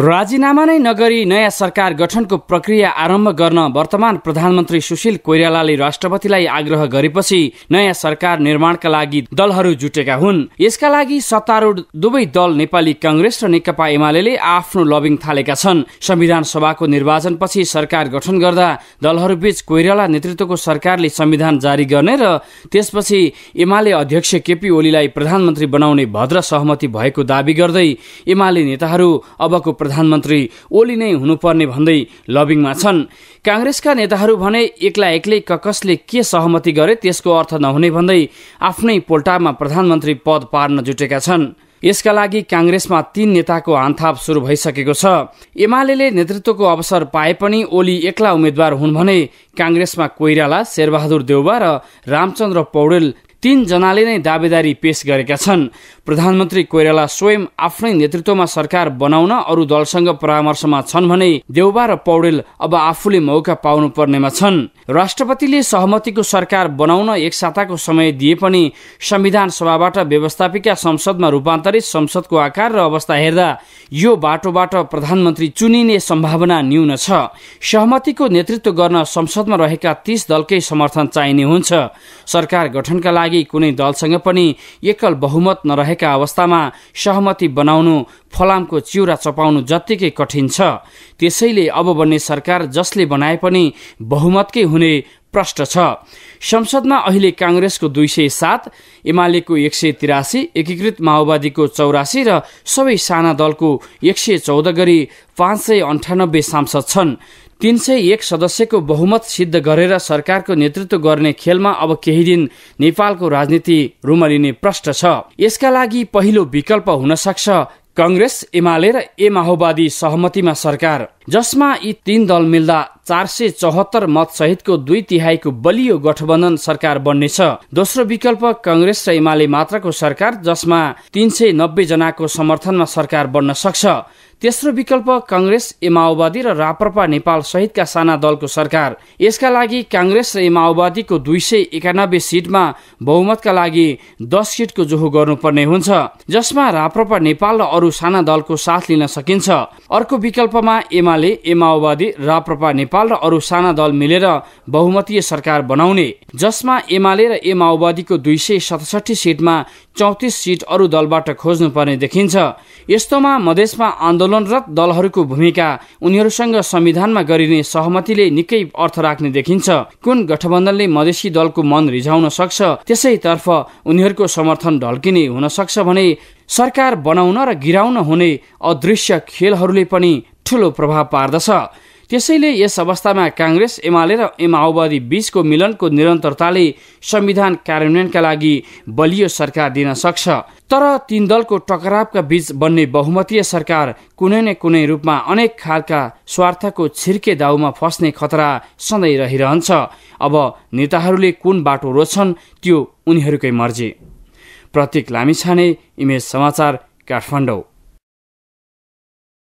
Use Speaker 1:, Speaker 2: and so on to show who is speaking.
Speaker 1: राजीनामा नै नगरी नयाँ सरकार गठनको प्रक्रिया आरम्भ गर्न वर्तमान प्रधानमन्त्री सुशील कोइरालाले राष्ट्रपतिलाई आग्रह गरेपछि नयाँ सरकार निर्माणका लागि दलहरू जुटेका हुन् यसका लागि सत्तारूढ दुवै दल नेपाली कंग्रेस र नेकपा एमाले आफ्नो लबिङ थालेका छन् संविधान सभाको निर्वाचनपछि सरकार गठन गर्दा दलहरूबीच कोइराला नेतृत्वको सरकारले संविधान जारी गर्ने र त्यसपछि एमाले अध्यक्ष केपी ओलीलाई प्रधानमन्त्री बनाउने भद्र सहमति भएको दावी गर्दै एमाले नेताहरू अबको प्रधानमन्त्री ओली नै हुनुपर्ने भन्दै लबिङमा छन् काङ्ग्रेसका नेताहरू भने एक्ला एक्लै ककसले के सहमति गरे त्यसको अर्थ नहुने भन्दै आफ्नै पोल्टामा प्रधानमन्त्री पद पार्न जुटेका छन् यसका लागि काङ्ग्रेसमा तीन नेताको आन्थाप सुरु भइसकेको छ एमाले नेतृत्वको अवसर पाए पनि ओली एक्ला उम्मेद्वार हुन् भने काङ्ग्रेसमा कोइराला शेरबहादुर देउबा र रामचन्द्र पौडेल तीनजनाले नै दावेदारी पेश गरेका छन् प्रधानमन्त्री कोइराला स्वयं आफ्नै नेतृत्वमा सरकार बनाउन अरू दलसँग परामर्शमा छन् भने देउबा र पौडेल अब आफूले मौका पाउनु पर्नेमा छन् राष्ट्रपतिले सहमतिको सरकार बनाउन एक साताको समय दिए पनि संविधान सभाबाट व्यवस्थापिका संसदमा रूपान्तरित संसदको आकार र अवस्था हेर्दा यो बाटोबाट प्रधानमन्त्री चुनिने सम्भावना न्यून छ सहमतिको नेतृत्व गर्न संसदमा रहेका तीस दलकै समर्थन चाहिने हुन्छ सरकार गठनका लागि लागि कुनै दलसँग पनि एकल बहुमत नरहेका अवस्थामा सहमति बनाउनु फलामको चिउरा चपाउनु जत्तिकै कठिन छ त्यसैले अब बन्ने सरकार जसले बनाए पनि बहुमतकै हुने प्रष्ट छ संसदमा अहिले काङ्ग्रेसको दुई सय सात एमालेको एक सय तिरासी एकीकृत माओवादीको चौरासी र सबै साना दलको एक सय चौध गरी पाँच सय अन्ठानब्बे सांसद छन् तीन सय एक सदस्यको बहुमत सिद्ध गरेर सरकारको नेतृत्व गर्ने खेलमा अब केही दिन नेपालको राजनीति रुमलिने प्रष्ट छ यसका लागि पहिलो विकल्प हुन सक्छ कङ्ग्रेस एमाले र ए माओवादी सहमतिमा सरकार जसमा यी तीन दल मिल्दा चार सय चौहत्तर मतसहितको दुई तिहाईको बलियो गठबन्धन सरकार बन्नेछ दोस्रो विकल्प कङ्ग्रेस र एमाले मात्रको सरकार जसमा तीन सय नब्बे जनाको समर्थनमा सरकार बन्न सक्छ तेस्रो विकल्प कङ्ग्रेस एमाओवादी र राप्रपा नेपाल सहितका साना दलको सरकार यसका लागि काङ्ग्रेस र एमाओवादीको माओवादीको दुई सय एकानब्बे सिटमा बहुमतका लागि दस सिटको जोहो गर्नुपर्ने हुन्छ जसमा राप्रपा नेपाल र अरू साना दलको साथ लिन सकिन्छ अर्को विकल्पमा एमाले एमाओवादी राप्रपा नेपाल र अरू साना दल मिलेर बहुमतीय सरकार बनाउने जसमा एमाले र ए माओवादीको दुई सय सतसठी सिटमा चौतिस सीट अरू दलबाट खोज्नुपर्ने देखिन्छ यस्तोमा मधेसमा आन्दोलनरत दलहरूको भूमिका उनीहरूसँग संविधानमा गरिने सहमतिले निकै अर्थ राख्ने देखिन्छ कुन गठबन्धनले मधेसी दलको मन रिझाउन सक्छ त्यसैतर्फ उनीहरूको समर्थन ढल्किने हुन सक्छ भने सरकार बनाउन र गिराउन हुने अदृश्य खेलहरूले पनि ठुलो प्रभाव पार्दछ त्यसैले यस अवस्थामा काङ्ग्रेस एमाले र माओवादी बीचको मिलनको निरन्तरताले संविधान कार्यान्वयनका लागि बलियो सरकार दिन सक्छ तर तीन दलको टकरावका बीच बन्ने बहुमतीय सरकार कुनै न कुनै रूपमा अनेक खालका स्वार्थको छिर्के दाउमा फस्ने खतरा सधैँ रहिरहन्छ अब नेताहरूले कुन बाटो रोज्छन् त्यो उनीहरूकै मर्जी प्रतीक लामिछाने इमेज समाचार काठमाडौँ